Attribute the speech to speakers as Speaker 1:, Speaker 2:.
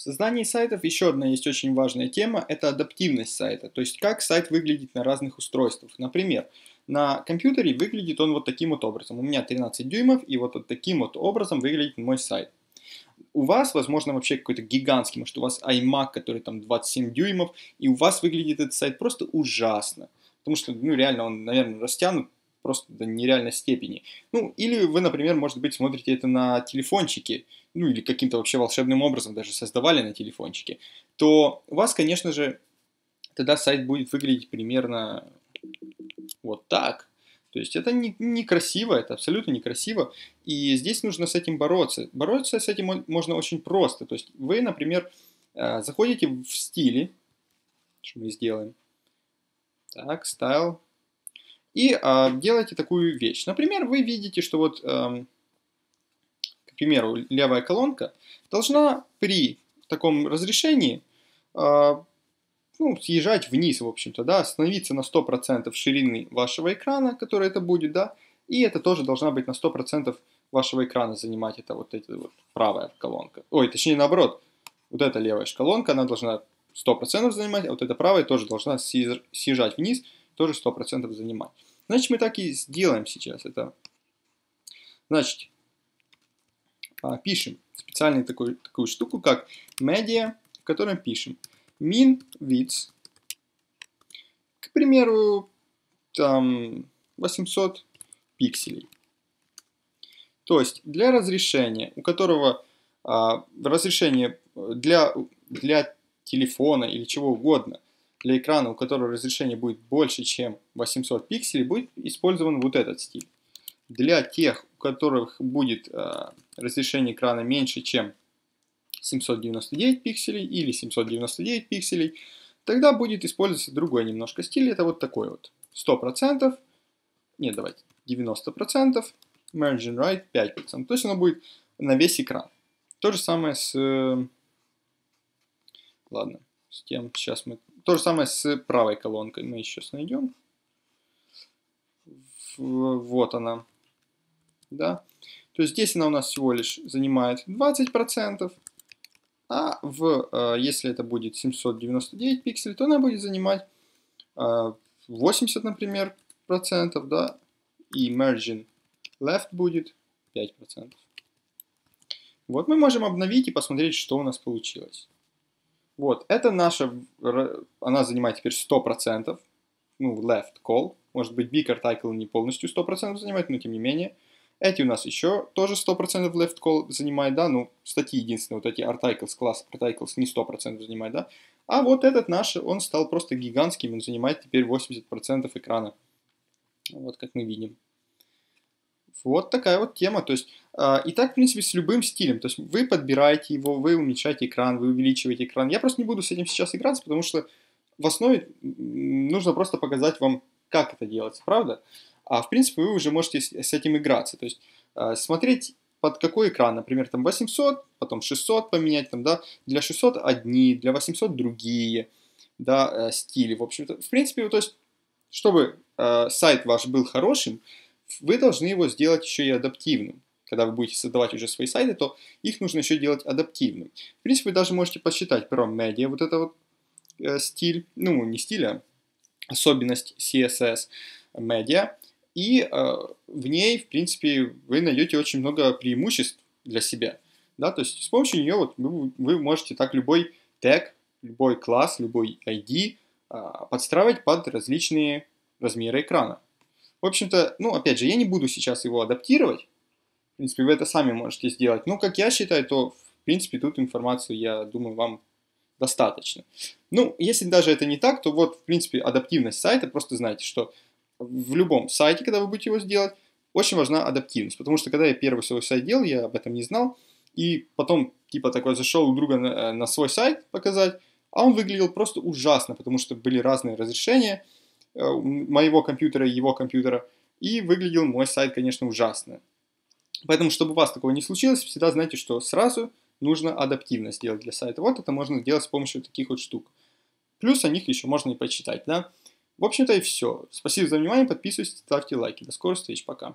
Speaker 1: В создании сайтов еще одна есть очень важная тема – это адаптивность сайта, то есть как сайт выглядит на разных устройствах. Например, на компьютере выглядит он вот таким вот образом. У меня 13 дюймов, и вот, вот таким вот образом выглядит мой сайт. У вас, возможно, вообще какой-то гигантский, может, у вас iMac, который там 27 дюймов, и у вас выглядит этот сайт просто ужасно. Потому что, ну, реально, он, наверное, растянут просто до нереальной степени. Ну, или вы, например, может быть, смотрите это на телефончике, ну, или каким-то вообще волшебным образом даже создавали на телефончике, то у вас, конечно же, тогда сайт будет выглядеть примерно вот так. То есть это некрасиво, не, не это абсолютно некрасиво, и здесь нужно с этим бороться. Бороться с этим можно очень просто. То есть вы, например, э, заходите в стили, что мы сделаем, так, стайл, и э, делаете такую вещь. Например, вы видите, что вот, э, к примеру, левая колонка должна при таком разрешении э, ну, съезжать вниз, в общем-то, да, становиться на 100% ширины вашего экрана, который это будет, да, и это тоже должна быть на 100% вашего экрана занимать это вот эта вот правая колонка. Ой, точнее наоборот, вот эта левая колонка, она должна 100% занимать, а вот эта правая тоже должна съезжать вниз, тоже 100% занимать. Значит, мы так и сделаем сейчас это. Значит, а, пишем специальную такую, такую штуку, как media, в котором пишем min width, к примеру, там 800 пикселей. То есть для разрешения, у которого а, разрешение для, для телефона или чего угодно, для экрана, у которого разрешение будет больше, чем 800 пикселей, будет использован вот этот стиль. Для тех, у которых будет э, разрешение экрана меньше, чем 799 пикселей или 799 пикселей, тогда будет использоваться другой немножко стиль. Это вот такой вот. 100%, нет, давайте, 90%, margin right 5%. То есть оно будет на весь экран. То же самое с... Ладно, с тем, сейчас мы то же самое с правой колонкой. Мы сейчас найдем. Вот она. Да? То есть здесь она у нас всего лишь занимает 20%, а в, э, если это будет 799 пикселей, то она будет занимать 80, э, например, процентов, да, и margin left будет 5%. Вот мы можем обновить и посмотреть, что у нас получилось. Вот, это наша, она занимает теперь 100%, ну, left call. Может быть, Beaker Title не полностью 100% занимает, но тем не менее. Эти у нас еще тоже 100% left call занимает, да, ну, статьи единственные, вот эти articles, класс articles не 100% занимает, да. А вот этот наш, он стал просто гигантским, он занимает теперь 80% экрана. Вот как мы видим. Вот такая вот тема. То есть, э, и так, в принципе, с любым стилем. То есть, вы подбираете его, вы уменьшаете экран, вы увеличиваете экран. Я просто не буду с этим сейчас играться, потому что в основе нужно просто показать вам, как это делается, правда? А в принципе, вы уже можете с, с этим играться. То есть, э, смотреть под какой экран, например, там 800, потом 600 поменять, там, да, для 600 одни, для 800 другие, да, э, стили, в общем-то. В принципе, то есть, чтобы э, сайт ваш был хорошим, вы должны его сделать еще и адаптивным. Когда вы будете создавать уже свои сайты, то их нужно еще делать адаптивным. В принципе, вы даже можете посчитать про медиа вот это вот э, стиль, ну не стиль, а особенность CSS медиа. И э, в ней, в принципе, вы найдете очень много преимуществ для себя. Да? То есть с помощью нее вот вы, вы можете так любой тег, любой класс, любой ID э, а, подстраивать под различные размеры экрана. В общем-то, ну, опять же, я не буду сейчас его адаптировать. В принципе, вы это сами можете сделать. Но, как я считаю, то, в принципе, тут информацию, я думаю, вам достаточно. Ну, если даже это не так, то вот, в принципе, адаптивность сайта, просто знайте, что в любом сайте, когда вы будете его сделать, очень важна адаптивность. Потому что, когда я первый свой сайт делал, я об этом не знал. И потом, типа, такой зашел у друга на, э, на свой сайт показать, а он выглядел просто ужасно, потому что были разные разрешения – Э, моего компьютера и его компьютера. И выглядел мой сайт, конечно, ужасно. Поэтому, чтобы у вас такого не случилось, всегда знайте, что сразу нужно адаптивно сделать для сайта. Вот это можно делать с помощью таких вот штук. Плюс о них еще можно и почитать, да? В общем-то и все. Спасибо за внимание, подписывайтесь, ставьте лайки. До скорых встреч, пока.